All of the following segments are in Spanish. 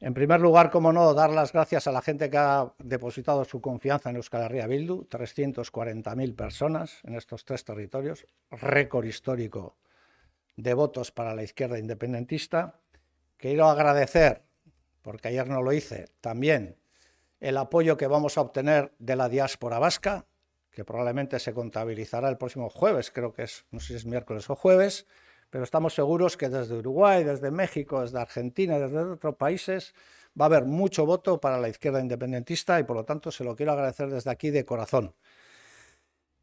En primer lugar, como no, dar las gracias a la gente que ha depositado su confianza en Euskal Herria Bildu, 340.000 personas en estos tres territorios, récord histórico de votos para la izquierda independentista. Quiero agradecer, porque ayer no lo hice, también el apoyo que vamos a obtener de la diáspora vasca, que probablemente se contabilizará el próximo jueves, creo que es, no sé si es miércoles o jueves, pero estamos seguros que desde Uruguay, desde México, desde Argentina, desde otros países, va a haber mucho voto para la izquierda independentista y por lo tanto se lo quiero agradecer desde aquí de corazón.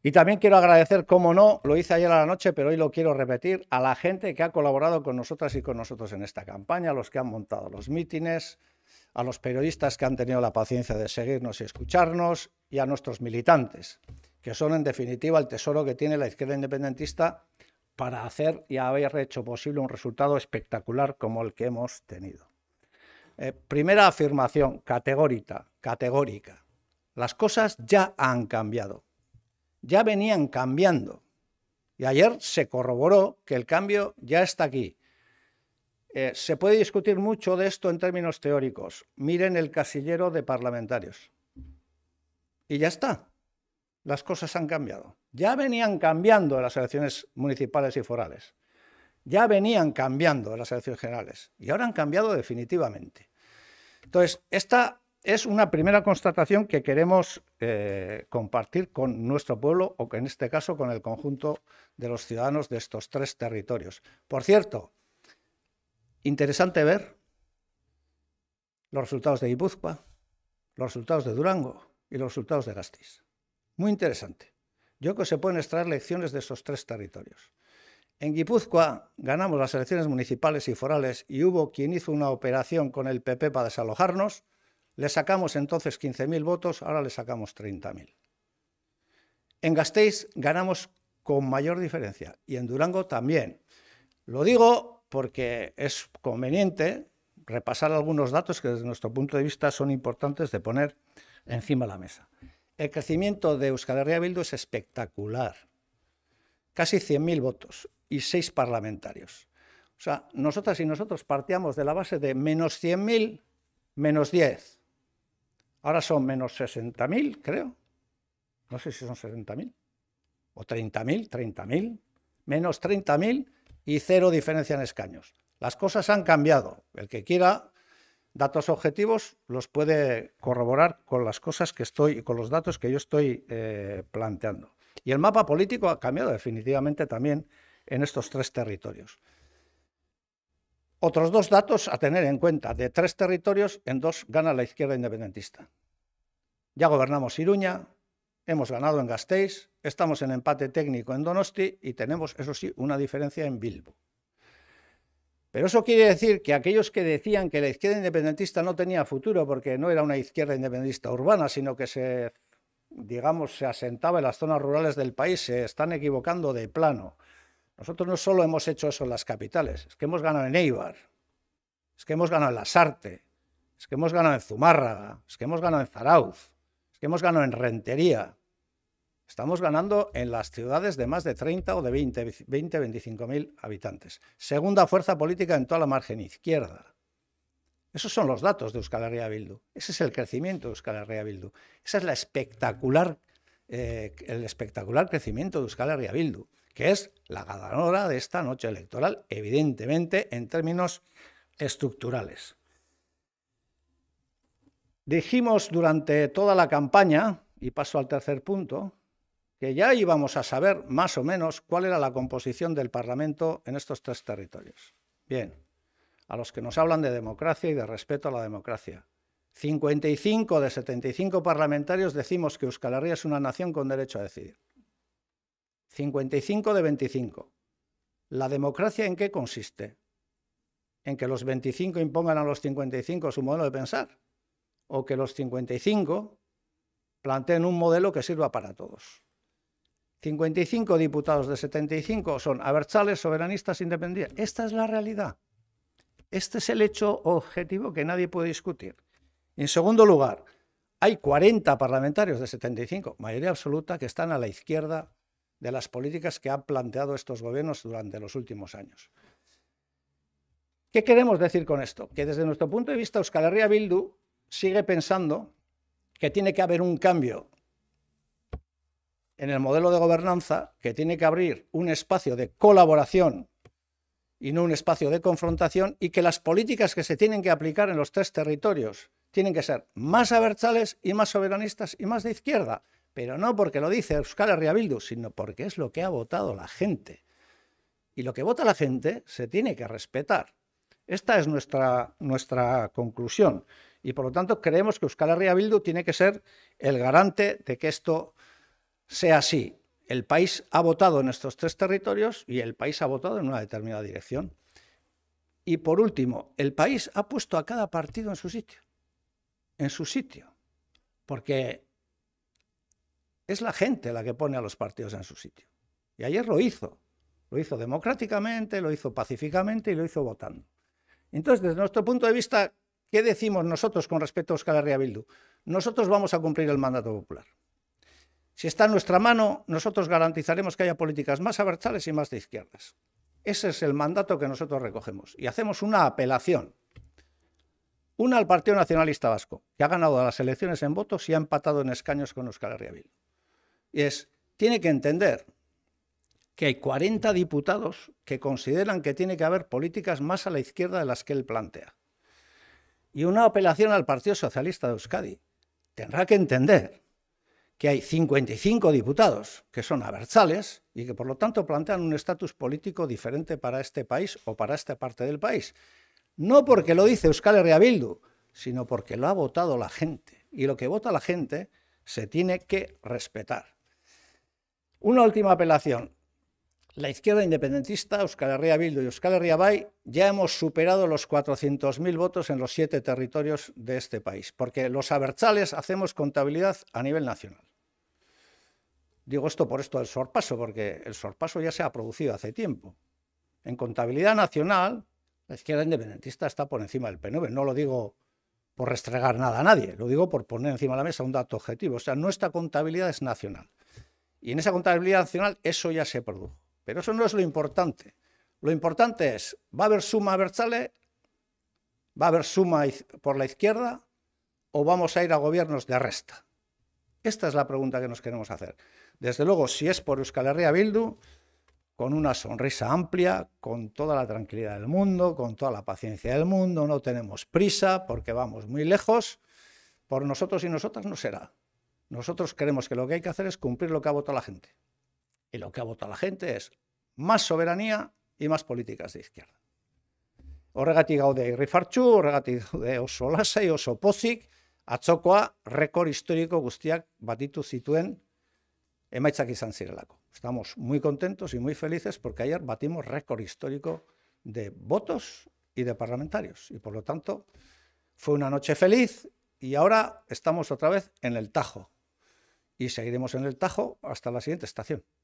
Y también quiero agradecer, como no, lo hice ayer a la noche, pero hoy lo quiero repetir, a la gente que ha colaborado con nosotras y con nosotros en esta campaña, a los que han montado los mítines, a los periodistas que han tenido la paciencia de seguirnos y escucharnos, y a nuestros militantes, que son en definitiva el tesoro que tiene la izquierda independentista para hacer y haber hecho posible un resultado espectacular como el que hemos tenido. Eh, primera afirmación categórica, categórica. Las cosas ya han cambiado. Ya venían cambiando. Y ayer se corroboró que el cambio ya está aquí. Eh, se puede discutir mucho de esto en términos teóricos. Miren el casillero de parlamentarios. Y ya está. Las cosas han cambiado. Ya venían cambiando las elecciones municipales y forales. Ya venían cambiando las elecciones generales. Y ahora han cambiado definitivamente. Entonces, esta es una primera constatación que queremos eh, compartir con nuestro pueblo o en este caso con el conjunto de los ciudadanos de estos tres territorios. Por cierto, interesante ver los resultados de Guipúzcoa, los resultados de Durango y los resultados de Gastis. Muy interesante. Yo creo que se pueden extraer lecciones de esos tres territorios. En Guipúzcoa ganamos las elecciones municipales y forales y hubo quien hizo una operación con el PP para desalojarnos. Le sacamos entonces 15.000 votos, ahora le sacamos 30.000. En Gasteiz ganamos con mayor diferencia y en Durango también. Lo digo porque es conveniente repasar algunos datos que desde nuestro punto de vista son importantes de poner encima de la mesa. El crecimiento de Euskal Herria Bildu es espectacular. Casi 100.000 votos y 6 parlamentarios. O sea, nosotras y nosotros partíamos de la base de menos 100.000, menos 10. Ahora son menos 60.000, creo. No sé si son 60.000. O 30.000, 30.000. Menos 30.000 y cero diferencia en escaños. Las cosas han cambiado. El que quiera datos objetivos los puede corroborar con las cosas que estoy con los datos que yo estoy eh, planteando. Y el mapa político ha cambiado definitivamente también en estos tres territorios. Otros dos datos a tener en cuenta. De tres territorios, en dos gana la izquierda independentista. Ya gobernamos Iruña, hemos ganado en Gasteiz, estamos en empate técnico en Donosti y tenemos, eso sí, una diferencia en Bilbo. Pero eso quiere decir que aquellos que decían que la izquierda independentista no tenía futuro porque no era una izquierda independentista urbana, sino que se, digamos, se asentaba en las zonas rurales del país, se están equivocando de plano. Nosotros no solo hemos hecho eso en las capitales, es que hemos ganado en Eibar, es que hemos ganado en Lasarte, es que hemos ganado en Zumárraga, es que hemos ganado en Zarauz, es que hemos ganado en Rentería, Estamos ganando en las ciudades de más de 30 o de 20, 20 25 mil habitantes. Segunda fuerza política en toda la margen izquierda. Esos son los datos de Euskal Herria Bildu. Ese es el crecimiento de Euskal Herria Bildu. Ese es la espectacular, eh, el espectacular crecimiento de Euskal Herria Bildu, que es la ganadora de esta noche electoral, evidentemente en términos estructurales. Dijimos durante toda la campaña, y paso al tercer punto, que ya íbamos a saber más o menos cuál era la composición del Parlamento en estos tres territorios. Bien, a los que nos hablan de democracia y de respeto a la democracia. 55 de 75 parlamentarios decimos que Euskal Herria es una nación con derecho a decidir. 55 de 25. ¿La democracia en qué consiste? ¿En que los 25 impongan a los 55 su modelo de pensar? ¿O que los 55 planteen un modelo que sirva para todos? 55 diputados de 75 son abertzales, soberanistas, independientes. Esta es la realidad. Este es el hecho objetivo que nadie puede discutir. En segundo lugar, hay 40 parlamentarios de 75, mayoría absoluta, que están a la izquierda de las políticas que han planteado estos gobiernos durante los últimos años. ¿Qué queremos decir con esto? Que desde nuestro punto de vista, Euskal Herria Bildu sigue pensando que tiene que haber un cambio en el modelo de gobernanza que tiene que abrir un espacio de colaboración y no un espacio de confrontación y que las políticas que se tienen que aplicar en los tres territorios tienen que ser más abertzales y más soberanistas y más de izquierda, pero no porque lo dice Euskal Herria sino porque es lo que ha votado la gente. Y lo que vota la gente se tiene que respetar. Esta es nuestra, nuestra conclusión. Y por lo tanto creemos que Euskal Herria tiene que ser el garante de que esto sea así. El país ha votado en estos tres territorios y el país ha votado en una determinada dirección. Y por último, el país ha puesto a cada partido en su sitio. En su sitio. Porque es la gente la que pone a los partidos en su sitio. Y ayer lo hizo. Lo hizo democráticamente, lo hizo pacíficamente y lo hizo votando. Entonces, desde nuestro punto de vista, ¿qué decimos nosotros con respecto a Euskal Herria Bildu? Nosotros vamos a cumplir el mandato popular. Si está en nuestra mano, nosotros garantizaremos que haya políticas más abertales y más de izquierdas. Ese es el mandato que nosotros recogemos. Y hacemos una apelación. Una al Partido Nacionalista Vasco, que ha ganado las elecciones en votos y ha empatado en escaños con Euskal Herria Y es, tiene que entender que hay 40 diputados que consideran que tiene que haber políticas más a la izquierda de las que él plantea. Y una apelación al Partido Socialista de Euskadi. Tendrá que entender que hay 55 diputados que son abertzales y que por lo tanto plantean un estatus político diferente para este país o para esta parte del país. No porque lo dice Euskal Herria sino porque lo ha votado la gente. Y lo que vota la gente se tiene que respetar. Una última apelación la izquierda independentista, Euskal Herria Bildu y Euskal Herria Bay, ya hemos superado los 400.000 votos en los siete territorios de este país, porque los abertzales hacemos contabilidad a nivel nacional. Digo esto por esto del sorpaso, porque el sorpaso ya se ha producido hace tiempo. En contabilidad nacional, la izquierda independentista está por encima del PNV. No lo digo por restregar nada a nadie, lo digo por poner encima de la mesa un dato objetivo. O sea, nuestra contabilidad es nacional. Y en esa contabilidad nacional eso ya se produjo. Pero eso no es lo importante. Lo importante es, ¿va a haber suma Berzale? ¿Va a haber suma por la izquierda? ¿O vamos a ir a gobiernos de resta? Esta es la pregunta que nos queremos hacer. Desde luego, si es por Euskal Herria Bildu, con una sonrisa amplia, con toda la tranquilidad del mundo, con toda la paciencia del mundo, no tenemos prisa porque vamos muy lejos, por nosotros y nosotras no será. Nosotros creemos que lo que hay que hacer es cumplir lo que ha votado la gente. Y lo que ha votado la gente es más soberanía y más políticas de izquierda. Horregatik gaude Irri horregatik gaude oso lasai, oso pozik, atzokoa récord historiko guztiak batitu zituen emaitzak izan zirelako. Estamos muy contentos y muy felices porque ayer batimos récord histórico de votos y de parlamentarios. Y por lo tanto, fue una noche feliz y ahora estamos otra vez en el Tajo. Y seguiremos en el Tajo hasta la siguiente estación.